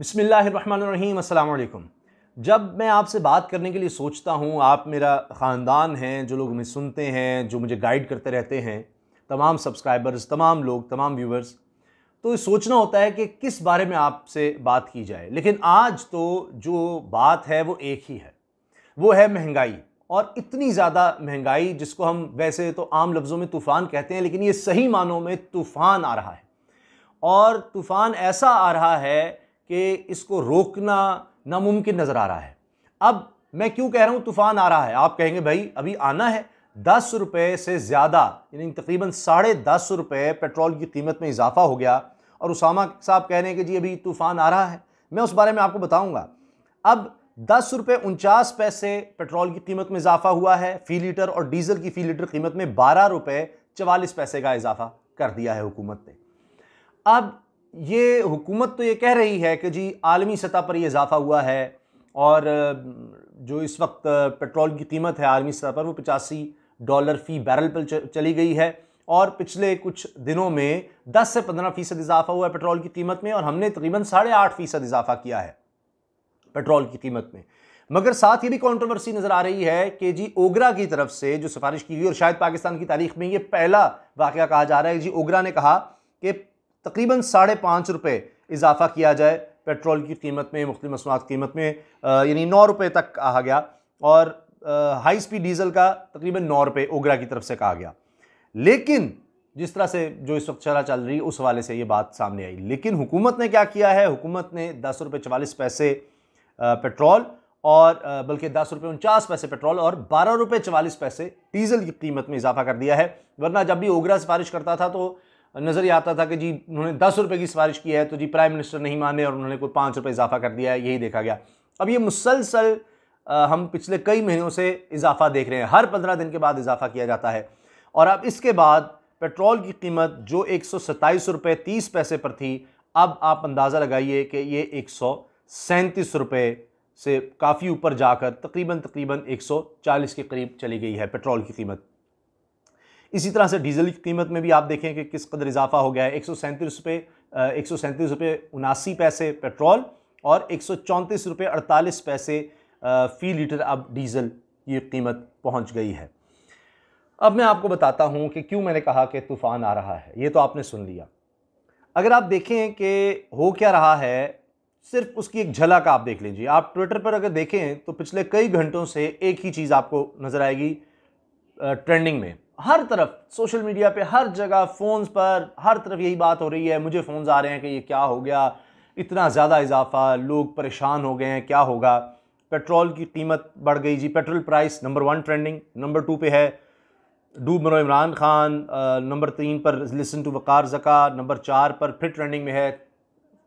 बसमीम् अल्लाम जब मैं आपसे बात करने के लिए सोचता हूँ आप मेरा ख़ानदान हैं जो लोग हमें सुनते हैं जो मुझे गाइड करते रहते हैं तमाम सब्सक्राइबर्स तमाम लोग तमाम व्यूवर्स तो सोचना होता है कि किस बारे में आपसे बात की जाए लेकिन आज तो जो बात है वो एक ही है वो है महंगाई और इतनी ज़्यादा महंगाई जिसको हम वैसे तो आम लफ्ज़ों में तूफ़ान कहते हैं लेकिन ये सही मानों में तूफ़ान आ रहा है और तूफ़ान ऐसा आ रहा है कि इसको रोकना नामुमकिन नज़र आ रहा है अब मैं क्यों कह रहा हूँ तूफ़ान आ रहा है आप कहेंगे भाई अभी आना है दस रुपये से ज़्यादा यानी तकरीबन साढ़े दस रुपये पेट्रोल की कीमत में इजाफा हो गया और उसामा साहब कह रहे हैं कि जी अभी तूफ़ान आ रहा है मैं उस बारे में आपको बताऊँगा अब दस रुपये उनचास पैसे पेट्रोल की कीमत में इजाफा हुआ है फ़ी लीटर और डीजल की फ़ी लीटर कीमत में बारह रुपये चवालीस पैसे का इजाफा कर दिया है हुकूमत ने अब ये हुकूमत तो ये कह रही है कि जी आलमी सतह पर यह इजाफ़ा हुआ है और जो इस वक्त पेट्रोल की कीमत है आलमी सतह पर वो पचासी डॉलर फ़ी बैरल पर चली गई है और पिछले कुछ दिनों में 10 से 15 फ़ीसद इजाफ़ा हुआ है पेट्रोल की कीमत में और हमने तकरीबन साढ़े आठ फ़ीसद इजाफ़ा किया है पेट्रोल की कीमत में मगर साथ ये भी कंट्रोवर्सी नज़र आ रही है कि जी ओगरा की तरफ से जो सिफारिश की गई और शायद पाकिस्तान की तारीख में ये पहला वाक़ कहा जा रहा है जी ओगरा ने कहा कि तकरीबन साढ़े पाँच रुपये इजाफा किया जाए पेट्रोल की कीमत में मुख्त मसनूआत कीमत में यानी नौ रुपये तक कहा गया और हाई स्पीड डीजल का तकरीबन नौ रुपये ओगरा की तरफ से कहा गया लेकिन जिस तरह से जो इस वक्त चला चल रही उस हवाले से ये बात सामने आई लेकिन हुकूमत ने क्या किया है हुकूमत ने दस रुपये चवालीस पैसे पेट्रोल और बल्कि दस रुपये उनचास पैसे पेट्रोल और बारह रुपये चवालीस पैसे डीजल की कीमत में इजाफा कर दिया है वरना जब भी ओगरा सिफारिश करता था तो नज़र ही आता था कि जी उन्होंने दस रुपये की सिफारिश की है तो जी प्राइम मिनिस्टर नहीं माने और उन्होंने कोई पाँच रुपये इजाफा कर दिया है यही देखा गया अब ये मुसलसल हम पिछले कई महीनों से इजाफा देख रहे हैं हर पंद्रह दिन के बाद इजाफा किया जाता है और अब इसके बाद पेट्रोल की कीमत जो एक सौ सत्ताईस रुपये तीस पैसे पर थी अब आप अंदाज़ा लगाइए कि ये एक सौ सैंतीस रुपये से काफ़ी ऊपर जाकर तकरीबन तकरीबन चालीस के करीब चली गई है पेट्रोल की कीमत इसी तरह से डीजल की कीमत में भी आप देखें कि किस कदर इजाफा हो गया है एक सौ सैंतीस रुपये एक सौ सैंतीस रुपये उनासी पैसे पेट्रोल और एक सौ चौंतीस रुपये अड़तालीस पैसे फ़ी लीटर अब डीजल की कीमत पहुंच गई है अब मैं आपको बताता हूं कि क्यों मैंने कहा कि तूफ़ान आ रहा है ये तो आपने सुन लिया अगर आप देखें कि हो क्या रहा है सिर्फ उसकी एक झलक आप देख लीजिए आप ट्विटर पर अगर देखें तो पिछले कई घंटों से एक ही चीज़ आपको नज़र आएगी ट्रेंडिंग में हर तरफ सोशल मीडिया पे हर जगह फ़ोन्स पर हर तरफ यही बात हो रही है मुझे फ़ोन्स आ रहे हैं कि ये क्या हो गया इतना ज़्यादा इजाफा लोग परेशान हो गए हैं क्या होगा पेट्रोल की कीमत बढ़ गई जी petrol price number one trending number two पे है डूब मनो इमरान खान नंबर तीन पर लिसन टू वकार जका नंबर चार पर फिर ट्रेंडिंग में है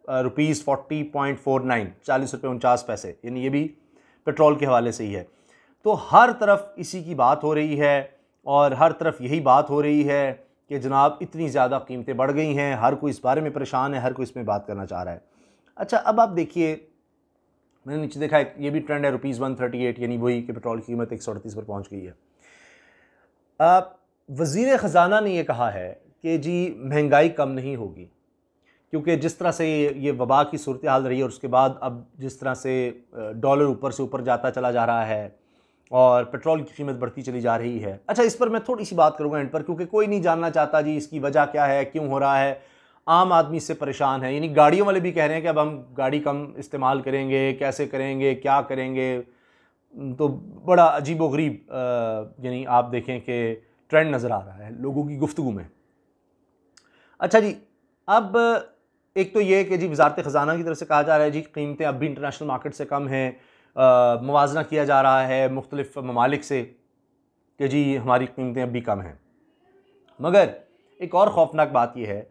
rupees forty point four nine चालीस रुपये उनचास पैसे यानी ये भी पेट्रोल के हवाले से ही है तो हर तरफ इसी की बात हो रही है और हर तरफ यही बात हो रही है कि जनाब इतनी ज़्यादा कीमतें बढ़ गई हैं हर कोई इस बारे में परेशान है हर कोई इसमें बात करना चाह रहा है अच्छा अब आप देखिए मैंने नीचे देखा है ये भी ट्रेंड है रुपीज़ वन थर्टी एट यानी वही कि पेट्रोल की कीमत एक सौ अड़तीस पर पहुँच गई है अब वज़ी ख़जाना ने यह कहा है कि जी महंगाई कम नहीं होगी क्योंकि जिस तरह से ये वबा की सूरत हाल रही है और उसके बाद अब जिस तरह से डॉलर ऊपर से ऊपर जाता चला जा रहा है और पेट्रोल की कीमत बढ़ती चली जा रही है अच्छा इस पर मैं थोड़ी सी बात करूँगा एंड पर क्योंकि कोई नहीं जानना चाहता जी इसकी वजह क्या है क्यों हो रहा है आम आदमी इससे परेशान है यानी गाड़ियों वाले भी कह रहे हैं कि अब हम गाड़ी कम इस्तेमाल करेंगे कैसे करेंगे क्या करेंगे तो बड़ा अजीब व गरीब यानी आप देखें कि ट्रेंड नज़र आ रहा है लोगों की गुफ्तु में अच्छा जी अब एक तो ये कि जी वजारत ख़जाना की तरफ से कहा जा रहा है जी कीमतें अब भी इंटरनेशनल मार्केट से कम हैं मुजना किया जा रहा है मुख्तलिफ़ ममालिक से कि जी हमारी कीमतें अब भी कम हैं मगर एक और खौफनाक बात यह है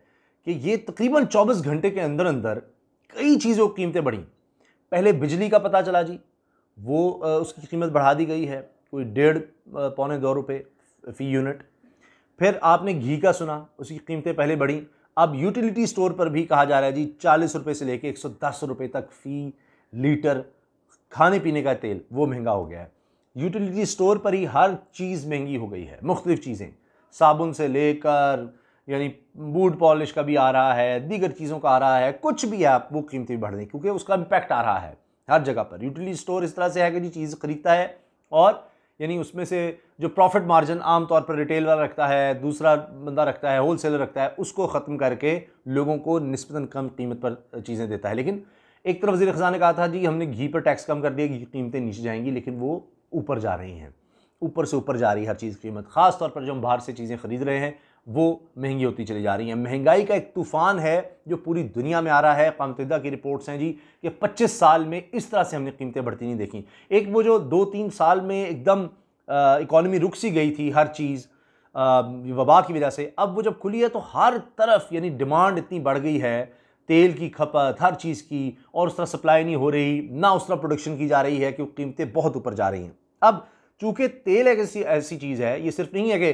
कि ये तकरीबन 24 घंटे के अंदर अंदर कई चीज़ों की कीमतें बढ़ी पहले बिजली का पता चला जी वो उसकी कीमत बढ़ा दी गई है कोई डेढ़ पौने दो रुपये फ़ी यूनिट फिर आपने घी का सुना उसकी कीमतें पहले बढ़ी अब यूटिलिटी स्टोर पर भी कहा जा रहा है जी चालीस रुपये से लेके एक सौ दस रुपये तक फ़ी लीटर खाने पीने का तेल वो महंगा हो गया है यूटिलिटी स्टोर पर ही हर चीज़ महंगी हो गई है मुख्तलिफ चीज़ें साबुन से लेकर यानी बूट पॉलिश का भी आ रहा है दीगर चीज़ों का आ रहा है कुछ भी है वो कीमतें बढ़ रही क्योंकि उसका इम्पैक्ट आ रहा है हर जगह पर यूटिलिटी स्टोर इस तरह से है कि जी चीज़ ख़रीदता है और यानी उसमें से जो प्रॉफिट मार्जिन आम तौर पर रिटेल वाला रखता है दूसरा बंदा रखता है होल सेलर रखता है उसको ख़त्म करके लोगों को नस्बता कम कीमत पर चीज़ें देता है लेकिन एक तरफ वजी ख़जा ने कहा था जी हमने घी पर टैक्स कम कर दिया घी कीमतें नीचे जाएंगी लेकिन वो ऊपर जा रही हैं ऊपर से ऊपर जा रही है हर चीज़ की कीमत ख़ास तौर पर जो हम बाहर से चीज़ें खरीद रहे हैं वो महंगी होती चली जा रही हैं महंगाई का एक तूफ़ान है जो पूरी दुनिया में आ रहा है कामतदा की रिपोर्ट्स हैं जी कि 25 साल में इस तरह से हमने कीमतें बढ़ती नहीं देखी एक वो जो दो तीन साल में एकदम इकॉनमी रुक सी गई थी हर चीज़ वबा की वजह से अब वो जब खुली है तो हर तरफ यानी डिमांड इतनी बढ़ गई है तेल की खपत हर चीज़ की और उस तरह सप्लाई नहीं हो रही ना उस तरह प्रोडक्शन की जा रही है क्योंकि कीमतें बहुत ऊपर जा रही हैं अब चूँकि तेल एक ऐसी ऐसी चीज़ है ये सिर्फ नहीं है कि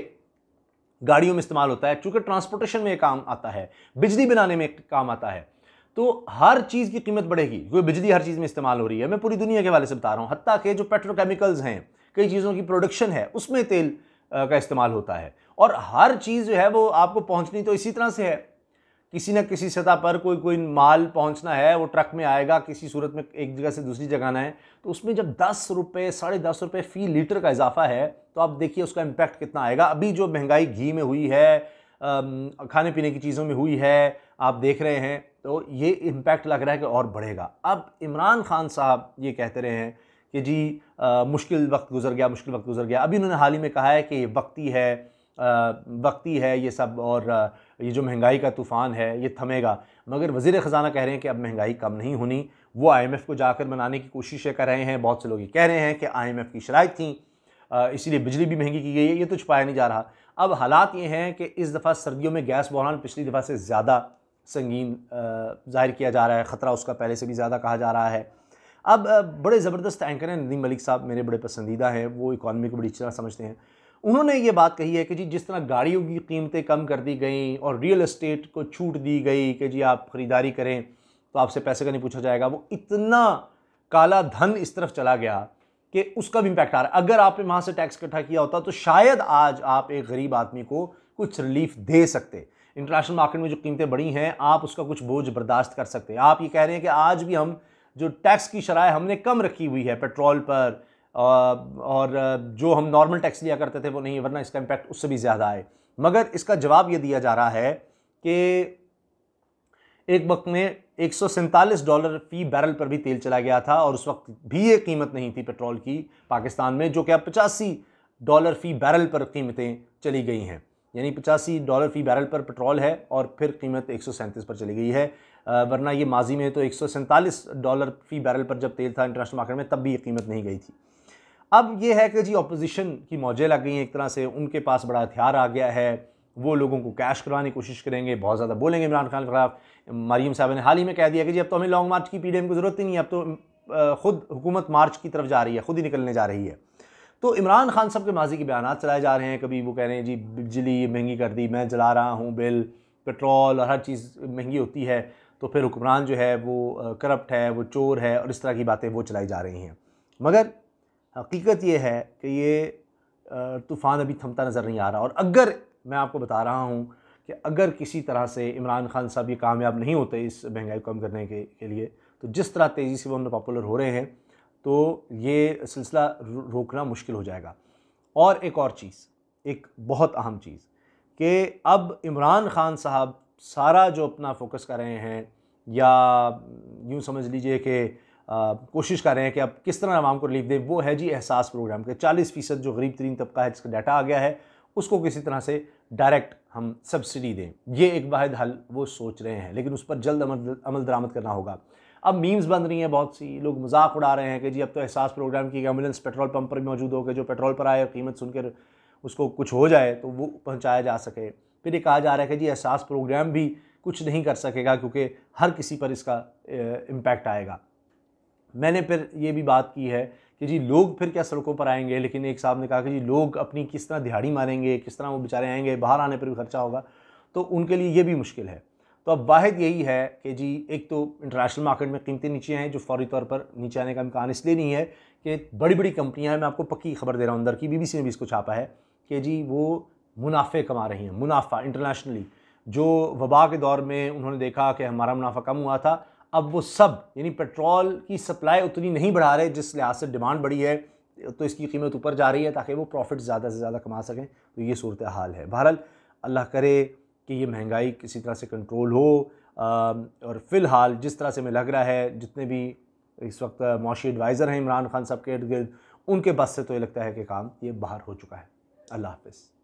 गाड़ियों में इस्तेमाल होता है चूँकि ट्रांसपोर्टेशन में काम आता है बिजली बनाने में काम आता है तो हर चीज़ की कीमत बढ़ेगी क्योंकि बिजली हर चीज़ में इस्तेमाल हो रही है मैं पूरी दुनिया के वाले से बता रहा हूँ हती के जो पेट्रोकेमिकल्स हैं कई चीज़ों की प्रोडक्शन है उसमें तेल का इस्तेमाल होता है और हर चीज़ जो है वो आपको पहुँचनी तो इसी तरह से है किसी ना किसी सतह पर कोई कोई माल पहुंचना है वो ट्रक में आएगा किसी सूरत में एक जगह से दूसरी जगह आना है तो उसमें जब दस रुपये साढ़े दस रुपये फ़ी लीटर का इजाफा है तो आप देखिए उसका इम्पैक्ट कितना आएगा अभी जो महंगाई घी में हुई है खाने पीने की चीज़ों में हुई है आप देख रहे हैं तो ये इम्पैक्ट लग रहा है कि और बढ़ेगा अब इमरान खान साहब ये कहते रहे हैं कि जी आ, मुश्किल वक्त गुजर गया मुश्किल वक्त गुजर गया अभी उन्होंने हाल ही में कहा है कि ये वक्ती है वक्ती है ये सब और ये जो महंगाई का तूफ़ान है ये थमेगा मगर वज़ी ख़जाना कह रहे हैं कि अब महंगाई कम नहीं होनी वो आईएमएफ को जाकर बनाने की कोशिशें कर रहे हैं बहुत से लोग ये कह रहे हैं कि आईएमएफ की शराइ थी इसीलिए बिजली भी महंगी की गई है ये तो छुपाया नहीं जा रहा अब हालात ये हैं कि इस दफ़ा सर्दियों में गैस बहरान पिछली दफ़ा से ज़्यादा संगीन जाहिर किया जा रहा है ख़तरा उसका पहले से भी ज़्यादा कहा जा रहा है अब बड़े ज़बरदस्त एंकर हैं नदीम मलिक साहब मेरे बड़े पसंदीदा हैं वो इकानमी को बड़ी अच्छी तरह समझते हैं उन्होंने ये बात कही है कि जी जिस तरह गाड़ियों की कीमतें कम कर दी गई और रियल इस्टेट को छूट दी गई कि जी आप ख़रीदारी करें तो आपसे पैसे का नहीं पूछा जाएगा वो इतना काला धन इस तरफ चला गया कि उसका भी इम्पैक्ट आ रहा है अगर आपने वहाँ से टैक्स इकट्ठा किया होता तो शायद आज आप एक गरीब आदमी को कुछ रिलीफ दे सकते इंटरनेशनल मार्केट में जो कीमतें बढ़ी हैं आप उसका कुछ बोझ बर्दाश्त कर सकते आप ये कह रहे हैं कि आज भी हम जो टैक्स की शराय हमने कम रखी हुई है पेट्रोल पर और जो हम नॉर्मल टैक्स लिया करते थे वो नहीं वरना इसका इम्पैक्ट उससे भी ज़्यादा आए मगर इसका जवाब ये दिया जा रहा है कि एक वक्त में एक डॉलर फी बैरल पर भी तेल चला गया था और उस वक्त भी ये कीमत नहीं थी पेट्रोल की पाकिस्तान में जो कि अब पचासी डॉलर फी बैरल पर कीमतें चली गई हैं यानी पचासी डॉलर फी बैरल पर पेट्रोल है और फिर कीमत एक पर चली गई है वरना ये माजी में तो एक डॉलर फी बैरल पर जब तेल था इंटरनेशनल मार्केट में तब भी ये कीमत नहीं गई थी अब ये है कि जी ऑपोजिशन की मौजें लग गई हैं एक तरह से उनके पास बड़ा हथियार आ गया है वो लोगों को कैश करवाने की कोशिश करेंगे बहुत ज़्यादा बोलेंगे इमरान खान के खिलाफ मरीम साहब ने हाल ही में कह दिया कि जी अब तो हमें लॉन्ग मार्च की पीडीएम की ज़रूरत ही नहीं है अब तो खुद हुकूमत मार्च की तरफ जा रही है खुद ही निकलने जा रही है तो इमरान खान साहब के माजी के बयान चलाए जा रहे हैं कभी वो कह रहे हैं जी बिजली महंगी कर दी मैं जला रहा हूँ बिल पेट्रोल और हर चीज़ महंगी होती है तो फिर हुक्मरान जो है वो करप्ट है वो चोर है और इस तरह की बातें वो चलाई जा रही हैं मगर हकीकत ये है कि ये तूफ़ान अभी थमता नज़र नहीं आ रहा और अगर मैं आपको बता रहा हूँ कि अगर किसी तरह से इमरान खान साहब ये कामयाब नहीं होते इस महंगाई को कम करने के, के लिए तो जिस तरह तेज़ी से वो उन पॉपुलर हो रहे हैं तो ये सिलसिला रोकना मुश्किल हो जाएगा और एक और चीज़ एक बहुत अहम चीज़ कि अब इमरान खान साहब सारा जो अपना फोकस कर रहे हैं या यूँ समझ लीजिए कि कोशिश कर रहे हैं कि अब किस तरह आवाम को रिलीफ दें वो है जी एहसास प्रोग्राम के चालीस फ़ीसद जो गरीब तरीन तबका है जिसका डाटा आ गया है उसको किसी तरह से डायरेक्ट हम सब्सिडी दें ये एक वाद हल वो सोच रहे हैं लेकिन उस पर जल्द अमल अमल दरामद करना होगा अब मीम्स बन रही हैं बहुत सी लोग मजाक उड़ा रहे हैं कि जी अब तो एहसास प्रोग्राम की एम्बुलेंस पेट्रोल पम्प पर मौजूद हो गए जो पेट्रोल पर आए और कीमत सुनकर उसको कुछ हो जाए तो वो पहुँचाया जा सके फिर ये कहा जा रहा है कि जी एहसास प्रोग्राम भी कुछ नहीं कर सकेगा क्योंकि हर किसी पर इसका इम्पैक्ट आएगा मैंने फिर ये भी बात की है कि जी लोग फिर क्या सड़कों पर आएंगे लेकिन एक साहब ने कहा कि जी लोग अपनी किस तरह दिहाड़ी मारेंगे किस तरह वो बेचारे आएंगे बाहर आने पर भी खर्चा होगा तो उनके लिए ये भी मुश्किल है तो अब वाद यही है कि जी एक तो इंटरनेशनल मार्केट में कीमतें नीचे हैं जो फौरी तौर पर नीचे आने का इम्कान इसलिए नहीं है कि बड़ी बड़ी कंपनियाँ हैं मैं आपको पक्की खबर दे रहा हूँ अंदर की बीबीसी ने भी इसको छापा है कि जी वो मुनाफे कमा रही हैं मुनाफा इंटरनेशनली जो वबा के दौर में उन्होंने देखा कि हमारा मुनाफा कम हुआ था अब वो सब यानी पेट्रोल की सप्लाई उतनी नहीं बढ़ा रहे जिस लिहाज से डिमांड बढ़ी है तो इसकी कीमत ऊपर जा रही है ताकि वो प्रॉफिट ज़्यादा से ज़्यादा कमा सकें तो ये सूरत हाल है बहरहाल अल्लाह करे कि ये महंगाई किसी तरह से कंट्रोल हो और फ़िलहाल जिस तरह से हमें लग रहा है जितने भी इस वक्त मौशी एडवाइज़र हैं इमरान खान साहब के इर्द गिर्द उनके बस से तो ये लगता है कि काम ये बाहर हो चुका है अल्लाह हाफिज़